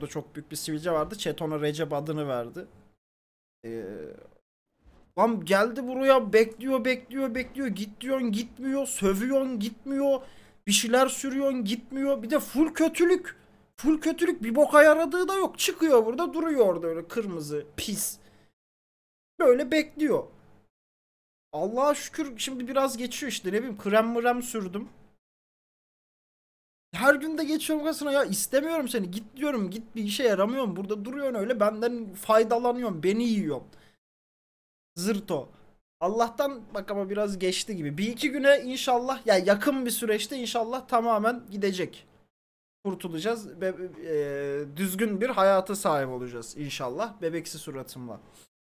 Şurada çok büyük bir sivilce vardı. Chat ona Recep adını verdi. Ee, lan geldi buraya bekliyor bekliyor bekliyor. Git diyorsun gitmiyor. Sövüyorsun gitmiyor. Bir şeyler sürüyorsun gitmiyor. Bir de full kötülük. Full kötülük bir boka yaradığı da yok. Çıkıyor burada duruyor orada öyle kırmızı pis. Böyle bekliyor. Allah'a şükür şimdi biraz geçiyor işte ne bileyim krem mrem sürdüm her gün de geçiyorum kasına ya istemiyorum seni git diyorum git bir işe yaramıyorum burada duruyorsun öyle benden faydalanıyorsun beni yiyorsun. Zırto. Allah'tan bak ama biraz geçti gibi. Bir iki güne inşallah ya yani yakın bir süreçte inşallah tamamen gidecek. Kurtulacağız ve e, düzgün bir hayata sahip olacağız inşallah bebeksi suratımla.